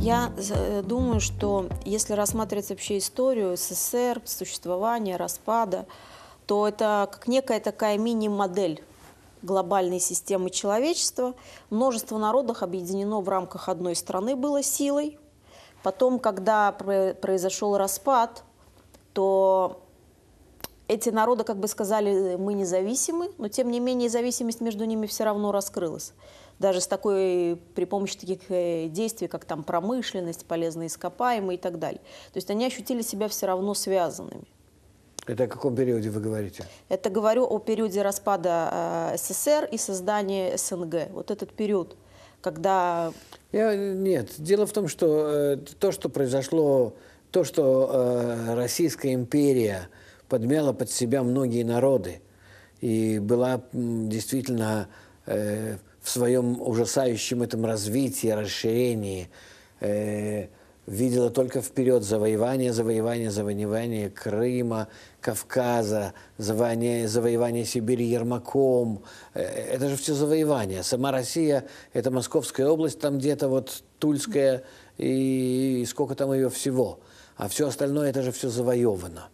Я э, думаю, что если рассматривать вообще историю СССР, существования, распада, то это как некая такая мини-модель глобальной системы человечества. Множество народов объединено в рамках одной страны было силой. Потом, когда произошел распад, то эти народы как бы сказали, э, мы независимы, но тем не менее зависимость между ними все равно раскрылась. Даже с такой, при помощи таких э, действий, как там промышленность, полезные ископаемые и так далее. То есть они ощутили себя все равно связанными. Это о каком периоде вы говорите? Это говорю о периоде распада а, СССР и создания СНГ. Вот этот период, когда... Я, нет, дело в том, что э, то, что произошло, то, что э, Российская империя подмяла под себя многие народы и была действительно э, в своем ужасающем этом развитии, расширении, э, видела только вперед завоевание, завоевание, завоевание Крыма, Кавказа, завоевание, завоевание Сибири Ермаком. Э, это же все завоевание. Сама Россия – это Московская область, там где-то вот Тульская и, и сколько там ее всего. А все остальное – это же все завоевано.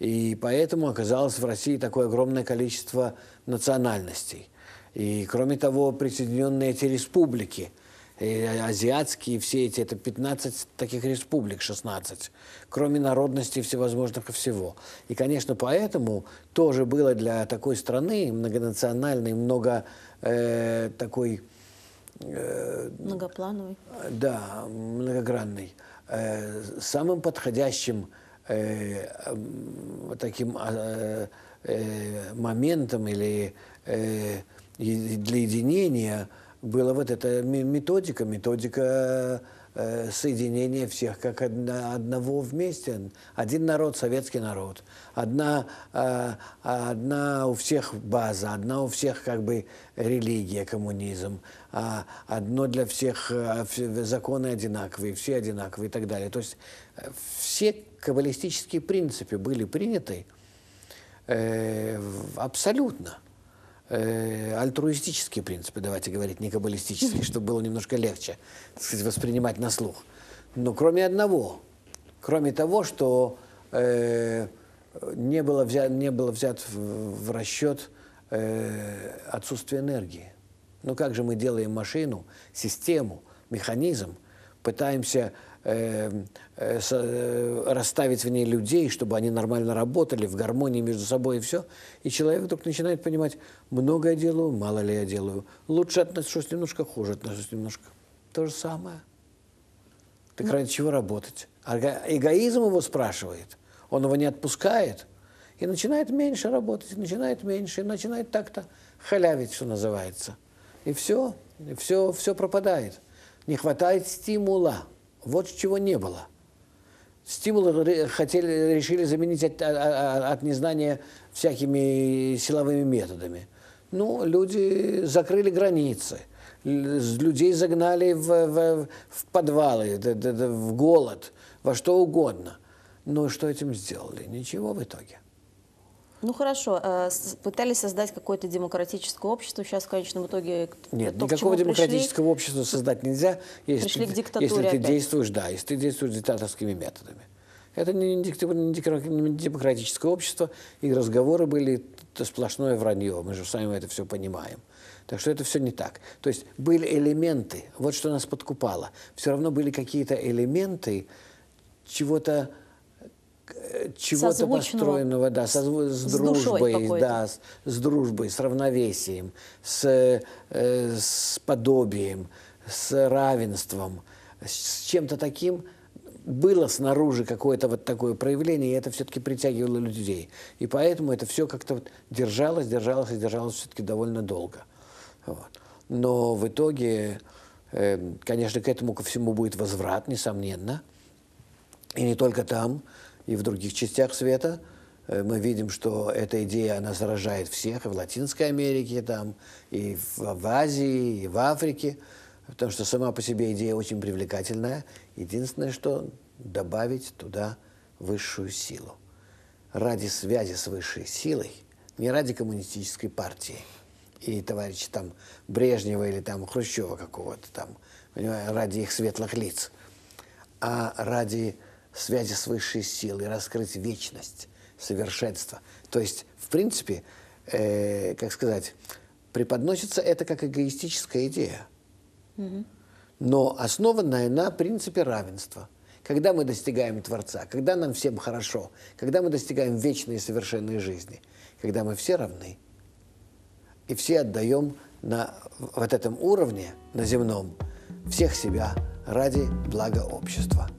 И поэтому оказалось в России такое огромное количество национальностей. И кроме того, присоединенные эти республики, азиатские все эти, это 15 таких республик, 16, кроме народностей всевозможных и всего. И, конечно, поэтому тоже было для такой страны многонациональной, много э, такой... Э, Многоплановый. Да, многогранной. Э, самым подходящим Э, таким а, э, моментом или э, для единения была вот эта методика, методика Э, соединение всех как одна, одного вместе. Один народ, советский народ. Одна, э, одна у всех база, одна у всех как бы религия, коммунизм. А одно для всех, э, законы одинаковые, все одинаковые и так далее. То есть э, все каббалистические принципы были приняты э, абсолютно – э, альтруистические принципы, давайте говорить, не каббалистические, чтобы было немножко легче сказать, воспринимать на слух. Но кроме одного, кроме того, что э, не, было взят, не было взят в, в расчет э, отсутствие энергии. Ну как же мы делаем машину, систему, механизм, пытаемся Эм, э, со, э, расставить в ней людей, чтобы они нормально работали, в гармонии между собой и все. И человек вдруг начинает понимать, много я делаю, мало ли я делаю. Лучше отношусь немножко, хуже отношусь немножко. То же самое. Так ну. ради чего работать? Эго эгоизм его спрашивает, он его не отпускает, и начинает меньше работать, начинает меньше, и начинает так-то халявить, что называется. И все, и все, все пропадает. Не хватает стимула. Вот чего не было. Стимулы хотели, решили заменить от, от незнания всякими силовыми методами. Ну, люди закрыли границы, людей загнали в, в, в подвалы, в голод, во что угодно. Ну что этим сделали? Ничего в итоге. Ну хорошо, э, пытались создать какое-то демократическое общество, сейчас в конечном итоге... Нет, то, никакого демократического пришли, общества создать нельзя, если, пришли ты, к диктатуре если ты опять. действуешь, да, если ты действуешь диктаторскими методами. Это не, не демократическое общество, и разговоры были сплошное вранье, мы же сами это все понимаем. Так что это все не так. То есть были элементы, вот что нас подкупало. Все равно были какие-то элементы чего-то чего-то построенного, да, со, с, с дружбой, да, с, с дружбой, с равновесием, с, э, с подобием, с равенством, с, с чем-то таким. Было снаружи какое-то вот такое проявление, и это все-таки притягивало людей. И поэтому это все как-то вот держалось, держалось и держалось все-таки довольно долго. Вот. Но в итоге, э, конечно, к этому ко всему будет возврат, несомненно. И не только там и в других частях света. Э, мы видим, что эта идея, она заражает всех, и в Латинской Америке, там, и в Азии, и в Африке, потому что сама по себе идея очень привлекательная. Единственное, что добавить туда высшую силу. Ради связи с высшей силой, не ради коммунистической партии и товарища там Брежнева или там Хрущева какого-то там, ради их светлых лиц, а ради связи с высшей силой, раскрыть вечность, совершенство. То есть, в принципе, э, как сказать, преподносится это как эгоистическая идея, угу. но основанная на принципе равенства. Когда мы достигаем Творца, когда нам всем хорошо, когда мы достигаем вечной и совершенной жизни, когда мы все равны и все отдаем на вот этом уровне, на земном, всех себя ради блага общества.